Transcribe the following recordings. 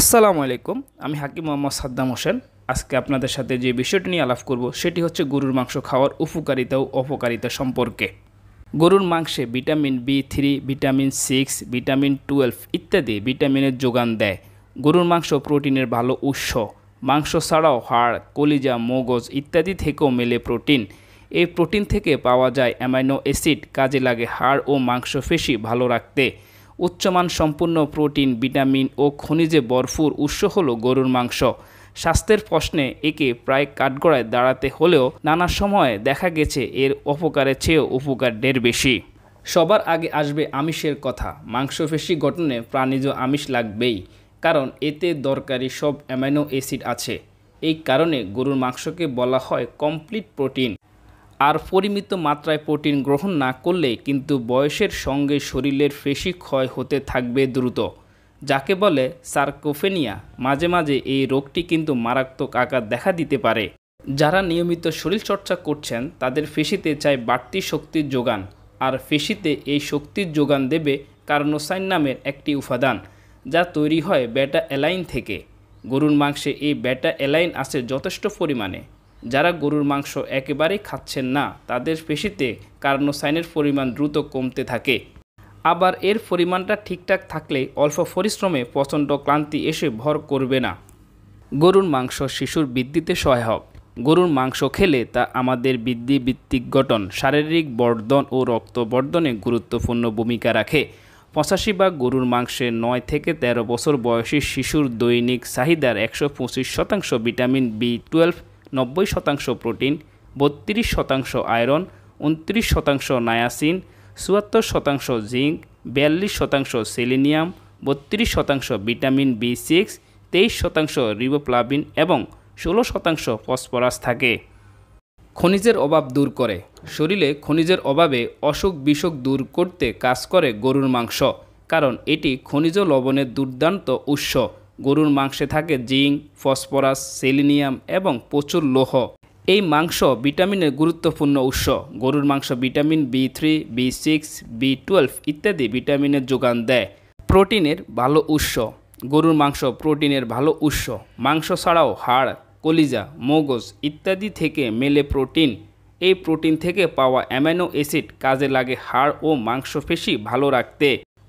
আসসালামু আলাইকুম আমি হাকিম মোহাম্মদ সাদ্দাম হোসেন আজকে আপনাদের সাথে যে বিষয়টি নিয়ে আলাপ করব সেটি হচ্ছে গরুর মাংস খাওয়ার উপকারিতা ও অপকারিতা সম্পর্কে গরুর মাংসে vitamin B three vitamin six vitamin twelve ইত্যাদি ভিটামিনের যোগান দেয় গরুর মাংস প্রোটিনের ভালো উৎস মাংস ছাড়াও হাড় কলিজা মগজ ইত্যাদি থেকেও মেলে প্রোটিন এই প্রোটিন থেকে পাওয়া যায় অ্যামাইনো অ্যাসিড কাজে লাগে হাড় ও মাংস পেশি ভালো রাখতে উচ্চমান সম্পূর্ণ প্রোটিন ভিটামিন ও খনিজে ভরপুর উৎস হলো গরুর মাংস স্বাস্থ্যের প্রশ্নে একে প্রায় কাঠগড়ায় দাঁড়াতে হলেও নানা সময়ে দেখা গেছে এর অপকারের চেয়েও উপকার ডের বেশি সবার আগে আসবে আমিষের কথা মাংসপেশি গঠনে প্রাণীজ আমিষ লাগবেই কারণ এতে দরকারি সব অ্যামাইনো অ্যাসিড আছে এই কারণে গরুর মাংসকে বলা হয় কমপ্লিট প্রোটিন আর পরিমিত মাত্রায় প্রোটিন গ্রহণ না করলে কিন্তু বয়সের সঙ্গে শরীরের পেশি ক্ষয় হতে থাকবে দ্রুত যাকে বলে সার্কোফেনিয়া মাঝে মাঝে এই রোগটি কিন্তু মারাত্মক আকার দেখা দিতে পারে যারা নিয়মিত শরীরচর্চা করছেন তাদের ফেশিতে চাই বাড়তি শক্তির যোগান আর ফেশিতে এই শক্তির যোগান দেবে কার্নোসাইন নামের একটি উপাদান যা তৈরি হয় ব্যাটা অ্যালাইন থেকে গরুর মাংসে এই ব্যাটা অ্যালাইন আছে যথেষ্ট পরিমাণে যারা গরুর মাংস একেবারেই খাচ্ছেন না তাদের পেশিতে কার্নোসাইনের পরিমাণ দ্রুত কমতে থাকে আবার এর পরিমাণটা ঠিকঠাক থাকলে অল্প পরিশ্রমে প্রচণ্ড ক্লান্তি এসে ভর করবে না গরুর মাংস শিশুর বৃদ্ধিতে সহায়ক গরুর মাংস খেলে তা আমাদের বৃদ্ধি বৃত্তিক গঠন শারীরিক বর্ধন ও রক্ত বর্ধনে গুরুত্বপূর্ণ ভূমিকা রাখে পঁচাশি বা গরুর মাংসে নয় থেকে ১৩ বছর বয়সী শিশুর দৈনিক চাহিদার একশো শতাংশ ভিটামিন বি টুয়েলভ নব্বই শতাংশ প্রোটিন বত্রিশ শতাংশ আয়রন উনত্রিশ শতাংশ নায়াসিন চুয়াত্তর শতাংশ জিঙ্ক বিয়াল্লিশ শতাংশ সেলিনিয়াম বত্রিশ শতাংশ ভিটামিন বি সিক্স তেইশ শতাংশ রিবোপ্লাবিন এবং ষোলো শতাংশ ফসফরাস থাকে খনিজের অভাব দূর করে শরীরে খনিজের অভাবে অসুখ বিসুখ দূর করতে কাজ করে গরুর মাংস কারণ এটি খনিজ লবণের দুর্দান্ত উৎস গরুর মাংসে থাকে জিঙ্ক ফসফরাস সেলিনিয়াম এবং প্রচুর লোহ এই মাংস ভিটামিনের গুরুত্বপূর্ণ উৎস গরুর মাংস vitamin B three B six B twelve ইত্যাদি ভিটামিনের যোগান দেয় প্রোটিনের ভালো উৎস গরুর মাংস প্রোটিনের ভালো উৎস মাংস ছাড়াও হাড় কলিজা মগজ ইত্যাদি থেকে মেলে প্রোটিন এই প্রোটিন থেকে পাওয়া অ্যামাইনো অ্যাসিড কাজে লাগে হাড় ও মাংসপেশি ভালো রাখতে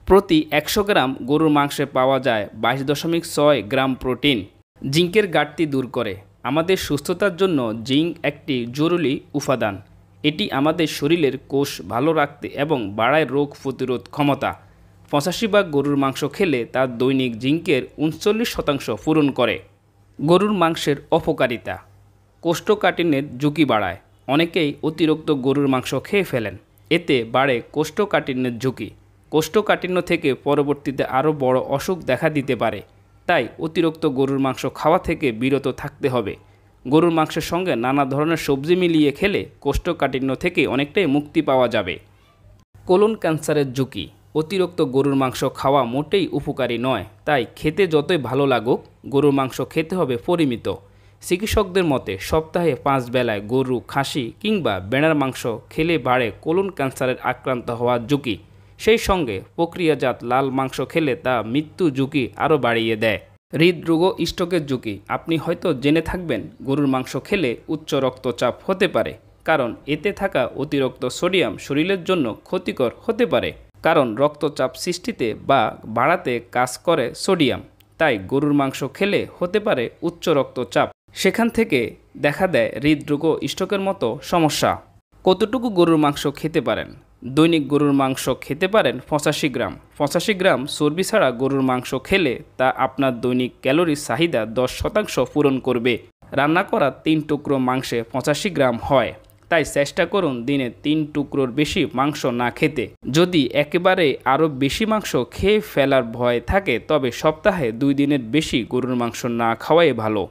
প্রতি একশো গ্রাম গরুর মাংসে পাওয়া যায় বাইশ দশমিক ছয় গ্রাম প্রোটিন জিঙ্কের ঘাটতি দূর করে আমাদের সুস্থতার জন্য জিঙ্ক একটি জরুরি উপাদান এটি আমাদের শরীরের কোষ ভালো রাখতে এবং বাড়ায় রোগ প্রতিরোধ ক্ষমতা পঁচাশি ভাগ গরুর মাংস খেলে তার দৈনিক জিঙ্কের উনচল্লিশ শতাংশ পূরণ করে গরুর মাংসের অপকারিতা কোষ্ঠকাঠিন্যের ঝুঁকি বাড়ায় অনেকেই অতিরিক্ত গরুর মাংস খেয়ে ফেলেন এতে বাড়ে কোষ্ঠকাঠিন্যের ঝুঁকি কোষ্ঠকাঠিন্য থেকে পরবর্তীতে আরও বড় অসুখ দেখা দিতে পারে তাই অতিরিক্ত গরুর মাংস খাওয়া থেকে বিরত থাকতে হবে গরুর মাংসের সঙ্গে নানা ধরনের সবজি মিলিয়ে খেলে কোষ্ঠকাঠিন্য থেকে অনেকটাই মুক্তি পাওয়া যাবে কোলন ক্যান্সারের ঝুঁকি অতিরিক্ত গরুর মাংস খাওয়া মোটেই উপকারী নয় তাই খেতে যতই ভালো লাগুক গরুর মাংস খেতে হবে পরিমিত চিকিৎসকদের মতে সপ্তাহে পাঁচ বেলায় গরু খাসি কিংবা বেড়ার মাংস খেলে বাড়ে কোলন ক্যান্সারের আক্রান্ত হওয়ার ঝুঁকি সেই সঙ্গে প্রক্রিয়াজাত লাল মাংস খেলে তা মৃত্যু ঝুঁকি আরও বাড়িয়ে দেয় হৃদরোগ স্ট্রোকের ঝুঁকি আপনি হয়তো জেনে থাকবেন গরুর মাংস খেলে উচ্চ রক্তচাপ হতে পারে কারণ এতে থাকা অতিরিক্ত সোডিয়াম শরীরের জন্য ক্ষতিকর হতে পারে কারণ রক্তচাপ সৃষ্টিতে বা বাড়াতে কাজ করে সোডিয়াম তাই গরুর মাংস খেলে হতে পারে উচ্চ রক্তচাপ সেখান থেকে দেখা দেয় হৃদরোগ স্ট্রোকের মতো সমস্যা কতটুকু গরুর মাংস খেতে পারেন দৈনিক গরুর মাংস খেতে পারেন পঁচাশি গ্রাম পঁচাশি গ্রাম চর্বি ছাড়া গরুর মাংস খেলে তা আপনার দৈনিক ক্যালোরি চাহিদা দশ শতাংশ পূরণ করবে রান্না করা তিন টুকরো মাংসে পঁচাশি গ্রাম হয় তাই চেষ্টা করুন দিনে তিন টুকরোর বেশি মাংস না খেতে যদি একেবারে আরও বেশি মাংস খেয়ে ফেলার ভয় থাকে তবে সপ্তাহে দুই দিনের বেশি গরুর মাংস না খাওয়াই ভালো